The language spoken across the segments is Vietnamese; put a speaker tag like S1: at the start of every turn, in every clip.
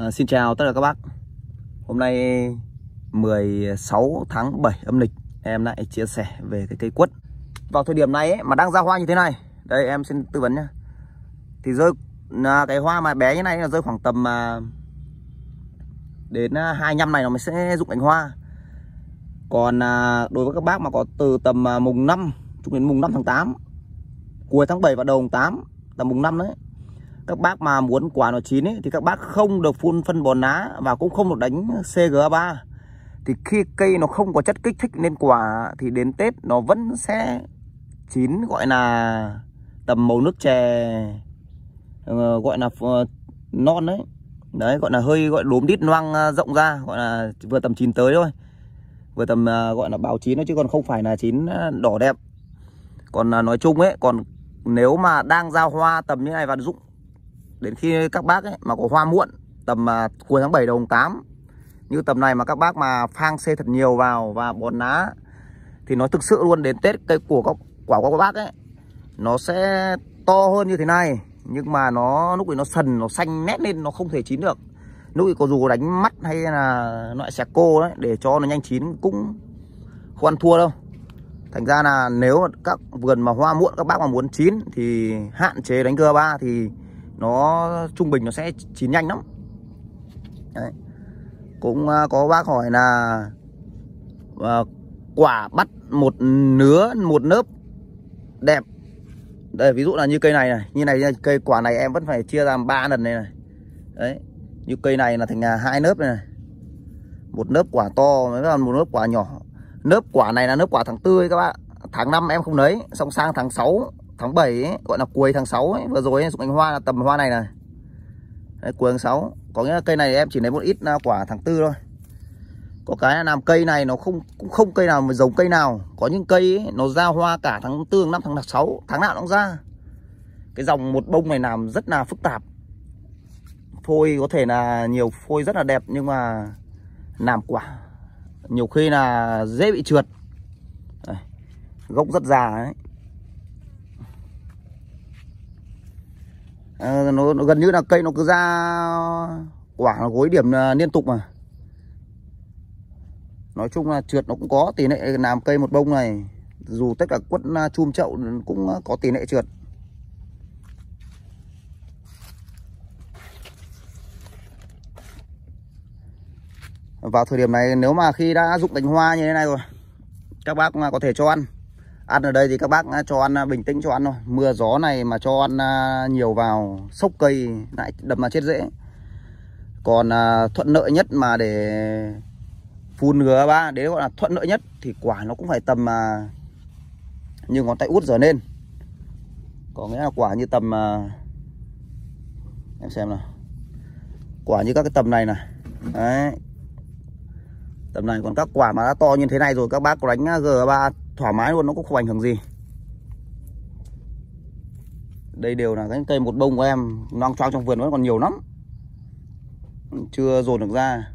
S1: À, xin chào tất cả các bác Hôm nay 16 tháng 7 âm lịch Em lại chia sẻ về cái cây quất Vào thời điểm này ấy, mà đang ra hoa như thế này Đây em xin tư vấn nhá Thì rơi à, cái hoa mà bé như này là rơi khoảng tầm à, Đến 2 à, năm này nó mới sẽ rụng cánh hoa Còn à, đối với các bác mà có từ tầm à, mùng 5 Cho đến mùng 5 tháng 8 Cuối tháng 7 và đầu tháng 8 Tầm mùng 5 đấy các bác mà muốn quả nó chín ấy, thì các bác không được phun phân bón lá và cũng không được đánh CGA3 thì khi cây nó không có chất kích thích lên quả thì đến Tết nó vẫn sẽ chín gọi là tầm màu nước chè ờ, gọi là ờ, non đấy đấy gọi là hơi gọi đốm đít loang ờ, rộng ra gọi là vừa tầm chín tới thôi vừa tầm gọi là báo chín nó chứ còn không phải là chín đỏ đẹp còn nói chung ấy còn nếu mà đang ra hoa tầm như này và dụng đến khi các bác ấy, mà có hoa muộn tầm à, cuối tháng 7 đầu tháng 8 như tầm này mà các bác mà phang xe thật nhiều vào và bón lá thì nó thực sự luôn đến Tết cây của các quả của các bác ấy nó sẽ to hơn như thế này nhưng mà nó lúc ấy nó sần nó xanh nét lên nó không thể chín được lúc ấy có dù đánh mắt hay là loại xẻ cô đấy để cho nó nhanh chín cũng không ăn thua đâu thành ra là nếu các vườn mà hoa muộn các bác mà muốn chín thì hạn chế đánh cơ ba thì nó trung bình nó sẽ chín nhanh lắm Đấy. cũng à, có bác hỏi là à, quả bắt một nứa một nớp đẹp đây ví dụ là như cây này này như này cây quả này em vẫn phải chia làm ba lần này này đấy như cây này là thành à, hai nớp này, này một nớp quả to mới là một nớp quả nhỏ nớp quả này là nớp quả tháng tư các bạn tháng 5 em không lấy xong sang tháng 6 tháng 7 ấy, gọi là cuối tháng 6 ấy, vừa rồi ấy, Dũng Anh Hoa là tầm hoa này này Đấy, cuối tháng 6 có nghĩa là cây này em chỉ lấy một ít à, quả tháng tư thôi có cái là làm cây này nó không cũng không cây nào mà giống cây nào có những cây ấy, nó ra hoa cả tháng tư năm tháng 6 tháng nào nó cũng ra cái dòng một bông này làm rất là phức tạp phôi có thể là nhiều phôi rất là đẹp nhưng mà làm quả nhiều khi là dễ bị trượt gốc rất già đấy Ờ, nó, nó gần như là cây nó cứ ra quả nó gối điểm ờ, liên tục mà nói chung là trượt nó cũng có tỷ lệ làm cây một bông này dù tất cả quất ờ, chum chậu cũng có tỷ lệ trượt vào thời điểm này nếu mà khi đã dụng cành hoa như thế này rồi các bác có thể cho ăn ăn ở đây thì các bác cho ăn à, bình tĩnh cho ăn thôi mưa gió này mà cho ăn à, nhiều vào sốc cây lại đập mà chết dễ còn à, thuận lợi nhất mà để phun ngừa ba đấy gọi là thuận lợi nhất thì quả nó cũng phải tầm mà như ngón tay út giờ lên có nghĩa là quả như tầm em xem nào quả như các cái tầm này này đấy tầm này còn các quả mà đã to như thế này rồi các bác đánh g ba thoải mái luôn nó cũng không ảnh hưởng gì đây đều là cái cây một bông của em loang choang trong vườn vẫn còn nhiều lắm chưa dồn được ra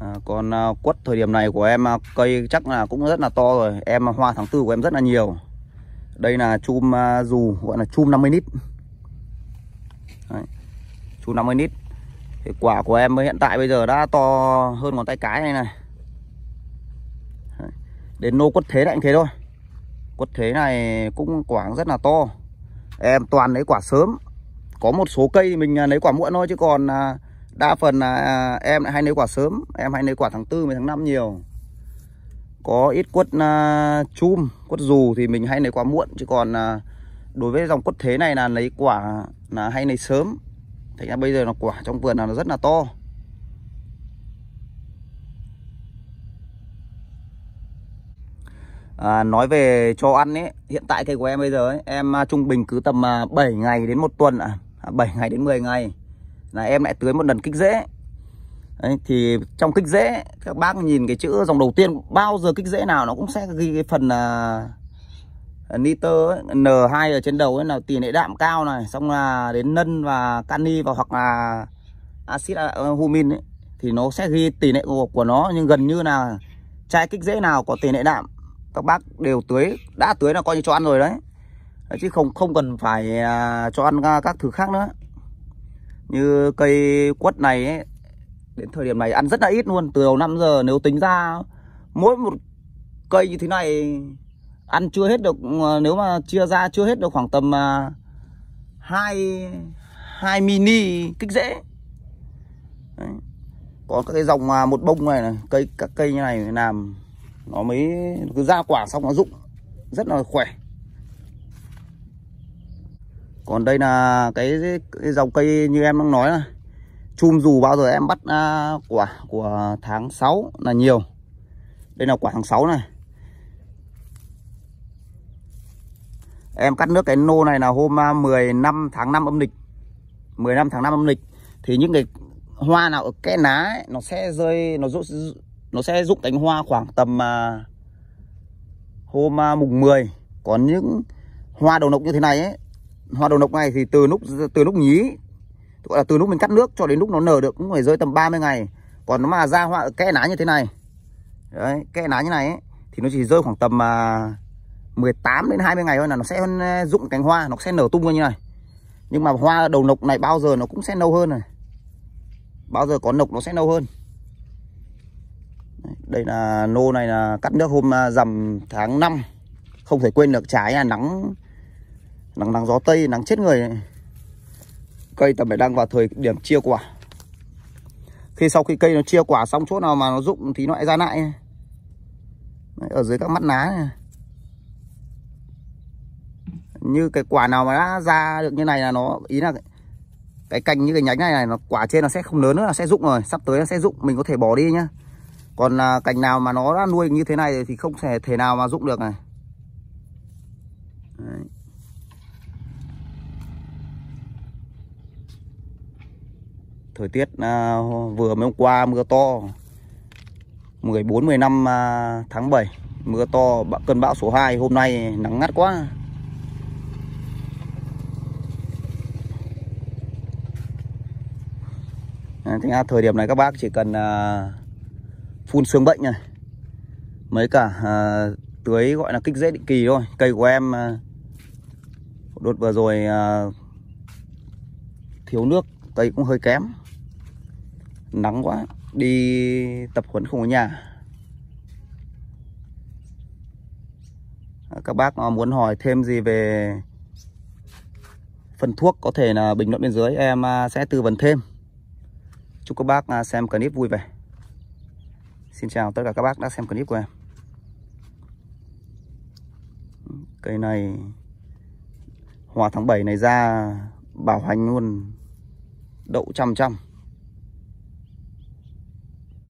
S1: À, còn à, quất thời điểm này của em à, cây chắc là cũng rất là to rồi Em à, hoa tháng tư của em rất là nhiều Đây là chum à, dù gọi là chum 50 lít Đấy. Chum mươi lít thì quả của em hiện tại bây giờ đã to hơn ngón tay cái này này đến nô quất thế này cũng thế thôi quất thế này cũng quả rất là to em toàn lấy quả sớm có một số cây mình à, lấy quả muộn thôi chứ còn à, đa phần là à, em lại hay lấy quả sớm em hay lấy quả tháng tư, tháng năm nhiều có ít quất uh, chum quất dù thì mình hay lấy quả muộn chứ còn đối với dòng quất thế này là lấy quả là hay lấy sớm thành ra bây giờ là quả trong vườn là nó rất là to À, nói về cho ăn ấy, hiện tại cây của em bây giờ ấy, em à, trung bình cứ tầm 7 à, ngày đến một tuần à, 7 ngày đến 10 ngày là em lại tưới một lần kích rễ. Đấy, thì trong kích rễ các bác nhìn cái chữ dòng đầu tiên bao giờ kích rễ nào nó cũng sẽ ghi cái phần là nitơ N2 ở trên đầu ấy là tỉ lệ đạm cao này xong là đến nân và cani và hoặc là axit à, humin ấy thì nó sẽ ghi tỉ lệ gộp của nó nhưng gần như là chai kích dễ nào có tỉ lệ đạm các bác đều tưới đã tưới là coi như cho ăn rồi đấy chứ không không cần phải à, cho ăn các thứ khác nữa như cây quất này ấy, đến thời điểm này ăn rất là ít luôn từ đầu năm giờ nếu tính ra mỗi một cây như thế này ăn chưa hết được ờ, nếu mà chia ra chưa hết được khoảng tầm à, hai hai mini kích dễ, Đấy. có các cái dòng à, một bông này, này cây các cây như này làm nó mới cứ ra quả xong nó rụng rất là khỏe còn đây là cái, cái dòng cây như em đang nói là chum dù bao giờ em bắt à, quả của tháng 6 là nhiều đây là quả tháng 6 này Em cắt nước cái nô này là hôm 15 à, tháng 5 âm lịch 15 tháng 5 âm lịch Thì những cái hoa nào ở kẽ ná ấy, Nó sẽ rơi Nó rụ nó sẽ rụng cánh hoa khoảng tầm à, Hôm à, mùng 10 Còn những hoa đầu nộc như thế này ấy Hoa đầu nộc này thì từ lúc từ lúc nhí Gọi là từ lúc mình cắt nước cho đến lúc nó nở được Cũng phải rơi tầm 30 ngày Còn nó mà ra hoa ở kẽ ná như thế này Đấy, kẽ ná như này ấy, Thì nó chỉ rơi khoảng tầm à, 18 đến 20 ngày thôi là nó sẽ rụng ờ, cánh hoa nó sẽ nở tung ra như này nhưng mà hoa đầu nọc này bao giờ nó cũng sẽ nâu hơn này bao giờ có nọc nó sẽ nâu hơn đây là nô này là cắt nước hôm ờ, rằm tháng 5 không thể quên được trái là nắng nắng nắng gió tây nắng chết người này. cây tầm phải đang vào thời điểm chia quả khi sau khi cây nó chia quả xong chỗ nào mà nó rụng thì nó lại ra lại ở dưới các mắt lá này như cái quả nào mà đã ra được như này là nó ý là cái cành như cái nhánh này này nó quả trên nó sẽ không lớn nữa nó sẽ rụng rồi sắp tới nó sẽ rụng mình có thể bỏ đi nhá còn là cành nào mà nó đã nuôi như thế này thì không thể thể nào mà rụng được này Đấy. thời tiết à, vừa mới hôm qua mưa to 14 15 à, tháng 7 mưa to cơn bão số 2 hôm nay nắng ngắt quá Đấy, thế à, thời điểm này các bác chỉ cần à, phun sương bệnh này mấy cả à, tưới gọi là kích rễ định kỳ thôi cây của em à, đột vừa rồi à, thiếu nước cây cũng hơi kém nắng quá đi tập huấn không ở nhà à, các bác muốn hỏi thêm gì về phần thuốc có thể là bình luận bên dưới em à, sẽ tư vấn thêm Chúc các bác à, xem clip vui vẻ. Xin chào tất cả các bác đã xem clip của em. Cây này hòa tháng 7 này ra bảo hành luôn đậu trăm trăm.